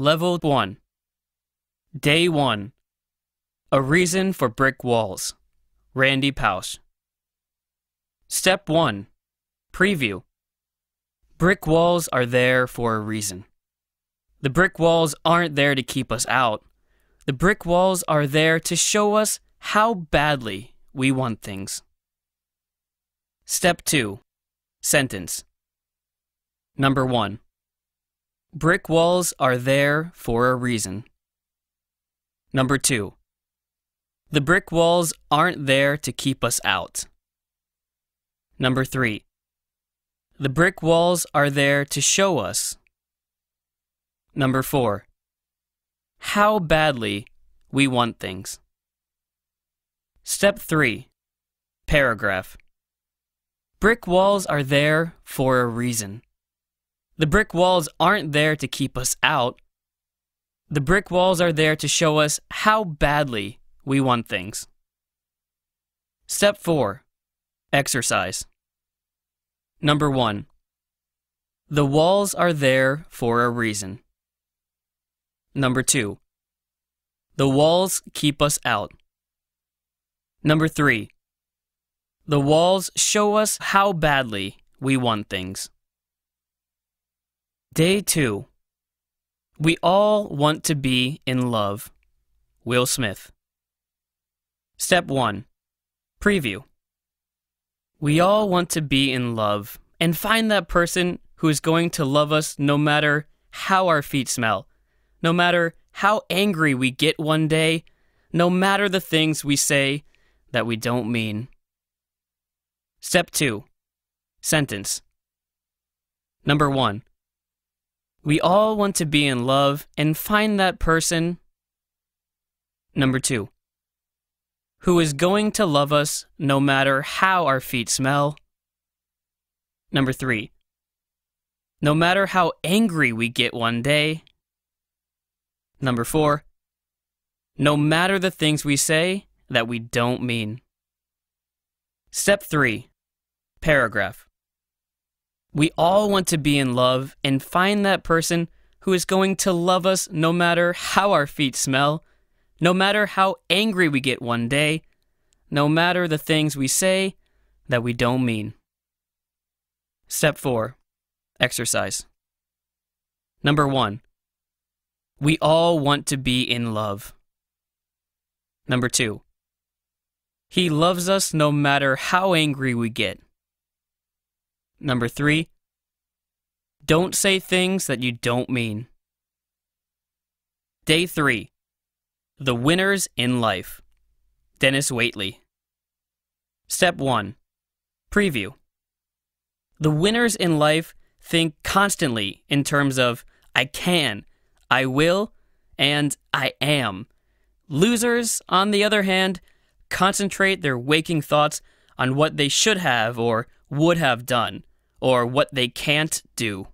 Level 1 Day 1 A Reason for Brick Walls Randy Pausch Step 1 Preview Brick walls are there for a reason. The brick walls aren't there to keep us out. The brick walls are there to show us how badly we want things. Step 2 Sentence Number 1 Brick walls are there for a reason. Number two, the brick walls aren't there to keep us out. Number three, the brick walls are there to show us. Number four, how badly we want things. Step three, paragraph. Brick walls are there for a reason. The brick walls aren't there to keep us out. The brick walls are there to show us how badly we want things. Step 4 Exercise. Number 1 The walls are there for a reason. Number 2 The walls keep us out. Number 3 The walls show us how badly we want things. Day two. We all want to be in love. Will Smith. Step one. Preview. We all want to be in love and find that person who is going to love us no matter how our feet smell, no matter how angry we get one day, no matter the things we say that we don't mean. Step two. Sentence. Number one. We all want to be in love and find that person. Number two, who is going to love us no matter how our feet smell. Number three, no matter how angry we get one day. Number four, no matter the things we say that we don't mean. Step three, paragraph. We all want to be in love and find that person who is going to love us no matter how our feet smell, no matter how angry we get one day, no matter the things we say that we don't mean. Step 4 Exercise. Number 1. We all want to be in love. Number 2. He loves us no matter how angry we get. Number three, don't say things that you don't mean. Day three, the winners in life. Dennis Waitley. Step one, preview. The winners in life think constantly in terms of I can, I will, and I am. Losers, on the other hand, concentrate their waking thoughts on what they should have or would have done or what they can't do.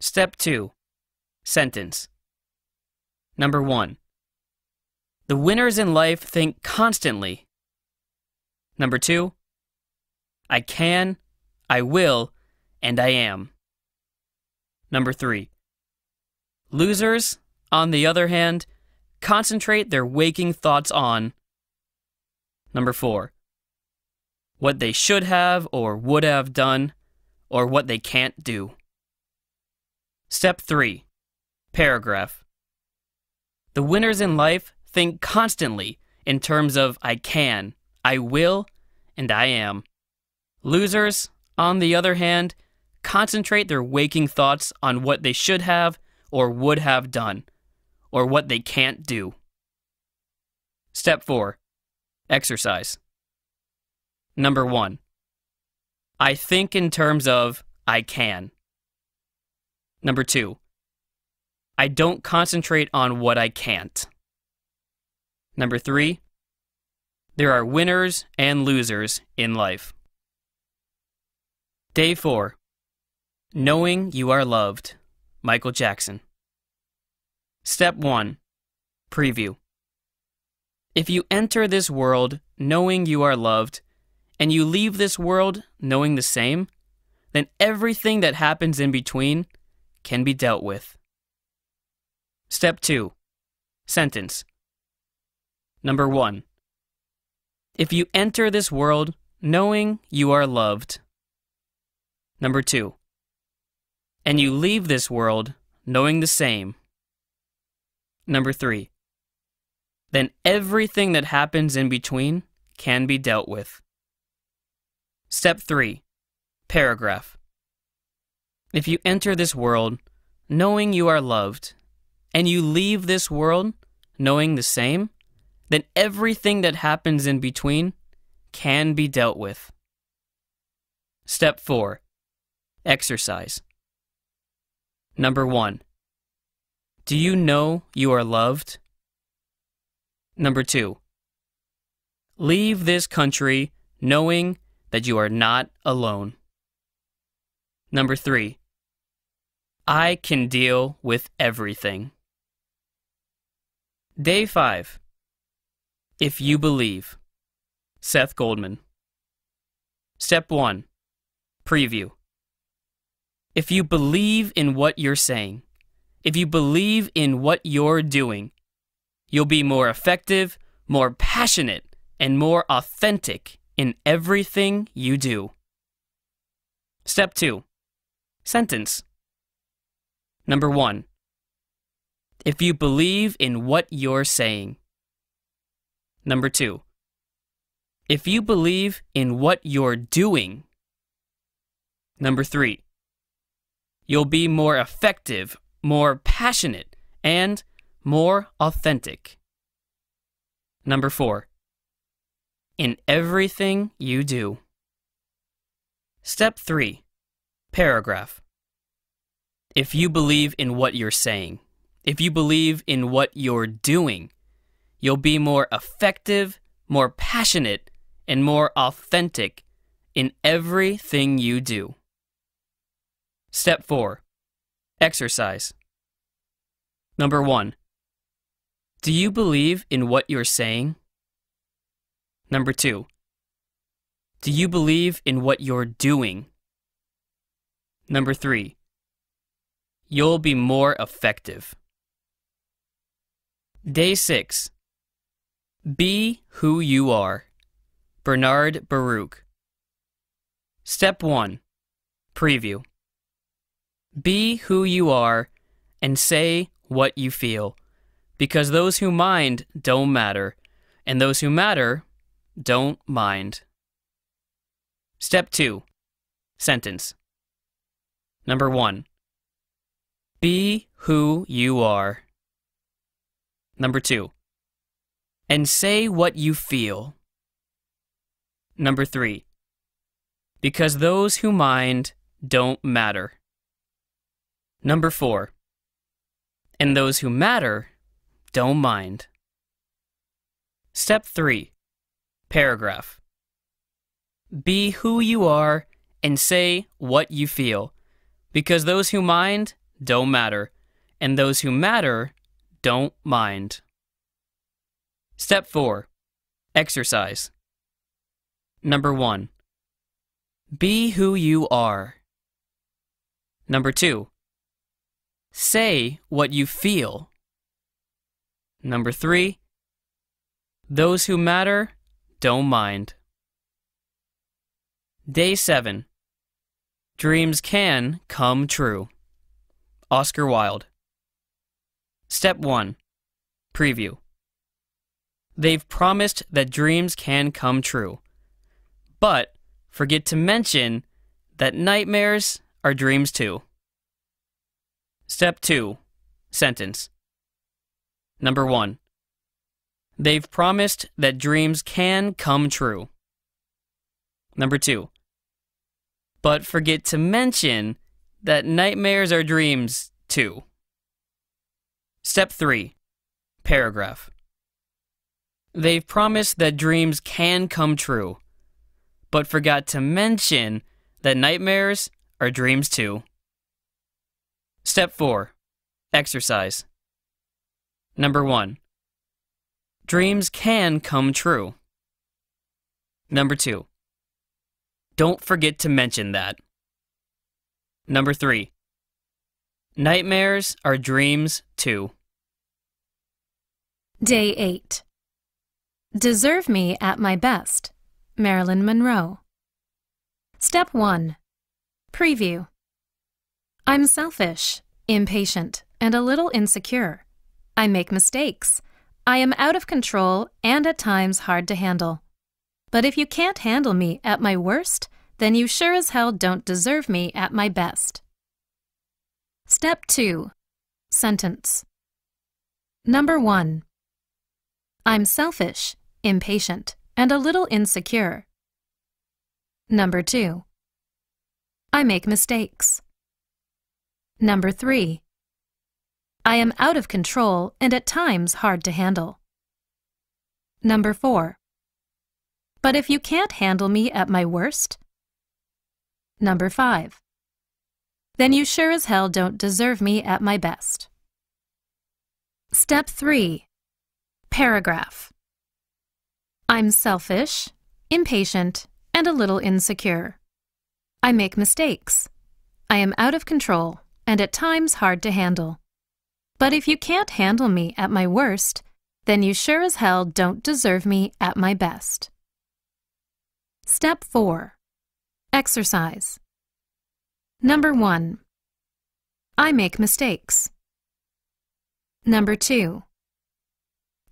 Step 2 Sentence Number 1 The winners in life think constantly. Number 2 I can, I will, and I am. Number 3 Losers, on the other hand, concentrate their waking thoughts on. Number 4 what they should have or would have done, or what they can't do. Step 3 Paragraph The winners in life think constantly in terms of I can, I will, and I am. Losers, on the other hand, concentrate their waking thoughts on what they should have or would have done, or what they can't do. Step 4 Exercise Number one, I think in terms of I can. Number two, I don't concentrate on what I can't. Number three, there are winners and losers in life. Day four, knowing you are loved. Michael Jackson. Step one, preview. If you enter this world knowing you are loved, and you leave this world knowing the same, then everything that happens in between can be dealt with. Step 2 Sentence Number 1 If you enter this world knowing you are loved. Number 2 And you leave this world knowing the same. Number 3 Then everything that happens in between can be dealt with. Step 3 Paragraph. If you enter this world knowing you are loved, and you leave this world knowing the same, then everything that happens in between can be dealt with. Step 4 Exercise. Number 1 Do you know you are loved? Number 2 Leave this country knowing that you are not alone. Number three, I can deal with everything. Day five, if you believe, Seth Goldman. Step one, preview. If you believe in what you're saying, if you believe in what you're doing, you'll be more effective, more passionate, and more authentic in everything you do. Step 2 Sentence Number 1 If you believe in what you're saying. Number 2 If you believe in what you're doing. Number 3 You'll be more effective, more passionate, and more authentic. Number 4 in everything you do. Step 3 Paragraph. If you believe in what you're saying, if you believe in what you're doing, you'll be more effective, more passionate, and more authentic in everything you do. Step 4 Exercise. Number 1. Do you believe in what you're saying? Number two, do you believe in what you're doing? Number three, you'll be more effective. Day six, be who you are. Bernard Baruch. Step one, preview. Be who you are and say what you feel, because those who mind don't matter, and those who matter don't mind. Step 2 Sentence. Number 1 Be who you are. Number 2 And say what you feel. Number 3 Because those who mind don't matter. Number 4 And those who matter don't mind. Step 3 paragraph. Be who you are and say what you feel, because those who mind don't matter, and those who matter don't mind. Step 4 Exercise. Number 1 Be who you are. Number 2 Say what you feel. Number 3 Those who matter don't mind. Day 7 Dreams Can Come True. Oscar Wilde. Step 1 Preview. They've promised that dreams can come true, but forget to mention that nightmares are dreams too. Step 2 Sentence. Number 1 They've promised that dreams can come true. Number two, but forget to mention that nightmares are dreams too. Step three, paragraph. They've promised that dreams can come true, but forgot to mention that nightmares are dreams too. Step 4 Exercise. Number 1 dreams can come true. Number two, don't forget to mention that. Number three, nightmares are dreams too. Day eight, deserve me at my best. Marilyn Monroe. Step one, preview. I'm selfish, impatient, and a little insecure. I make mistakes. I am out of control and at times hard to handle. But if you can't handle me at my worst, then you sure as hell don't deserve me at my best. Step 2 Sentence Number 1 I'm selfish, impatient, and a little insecure. Number 2 I make mistakes. Number 3 I am out of control and at times hard to handle. Number 4. But if you can't handle me at my worst? Number 5. Then you sure as hell don't deserve me at my best. Step 3. Paragraph. I'm selfish, impatient, and a little insecure. I make mistakes. I am out of control and at times hard to handle. But if you can't handle me at my worst, then you sure as hell don't deserve me at my best. Step 4 Exercise. Number 1 I make mistakes. Number 2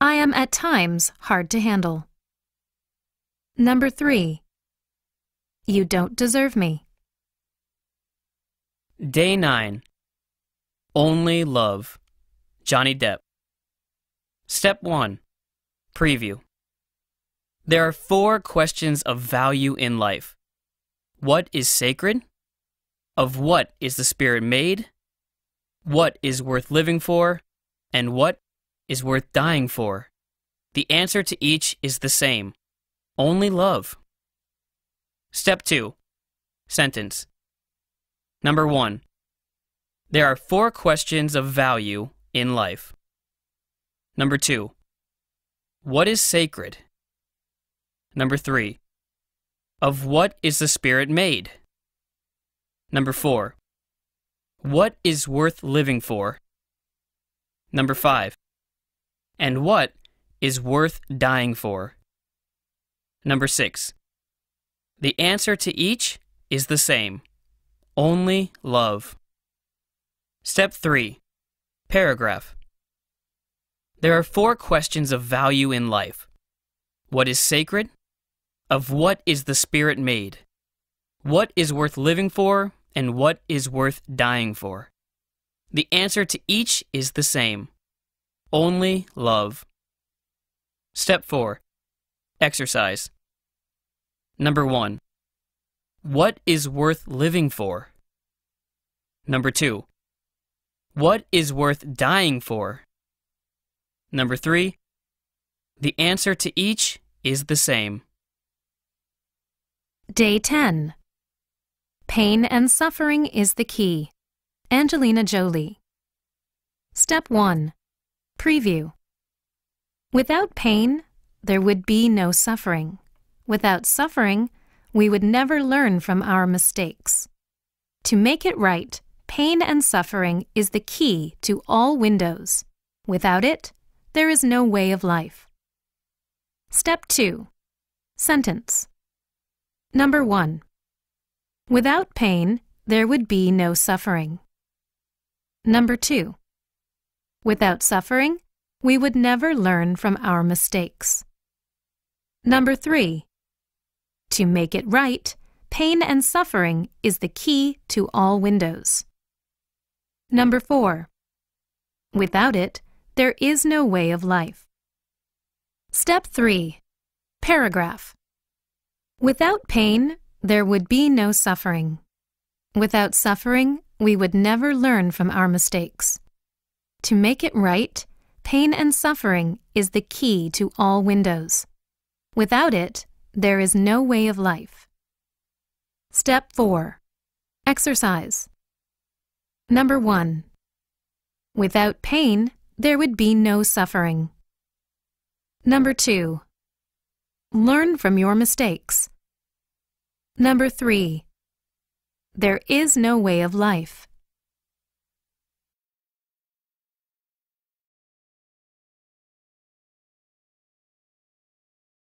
I am at times hard to handle. Number 3 You don't deserve me. Day 9 Only Love Johnny Depp. Step 1 Preview. There are four questions of value in life What is sacred? Of what is the spirit made? What is worth living for? And what is worth dying for? The answer to each is the same only love. Step 2 Sentence Number 1 There are four questions of value in life. Number two, what is sacred? Number three, of what is the Spirit made? Number four, what is worth living for? Number five, and what is worth dying for? Number six, the answer to each is the same only love. Step three, Paragraph There are four questions of value in life What is sacred? Of what is the spirit made? What is worth living for? And what is worth dying for? The answer to each is the same only love. Step 4 Exercise. Number 1. What is worth living for? Number 2. What is worth dying for? Number three, the answer to each is the same. Day 10. Pain and suffering is the key. Angelina Jolie. Step 1. Preview. Without pain, there would be no suffering. Without suffering, we would never learn from our mistakes. To make it right, Pain and suffering is the key to all windows. Without it, there is no way of life. Step 2 Sentence Number 1 Without pain, there would be no suffering. Number 2 Without suffering, we would never learn from our mistakes. Number 3 To make it right, pain and suffering is the key to all windows. Number 4. Without it, there is no way of life. Step 3. Paragraph. Without pain, there would be no suffering. Without suffering, we would never learn from our mistakes. To make it right, pain and suffering is the key to all windows. Without it, there is no way of life. Step 4. Exercise. Number 1. Without pain, there would be no suffering. Number 2. Learn from your mistakes. Number 3. There is no way of life.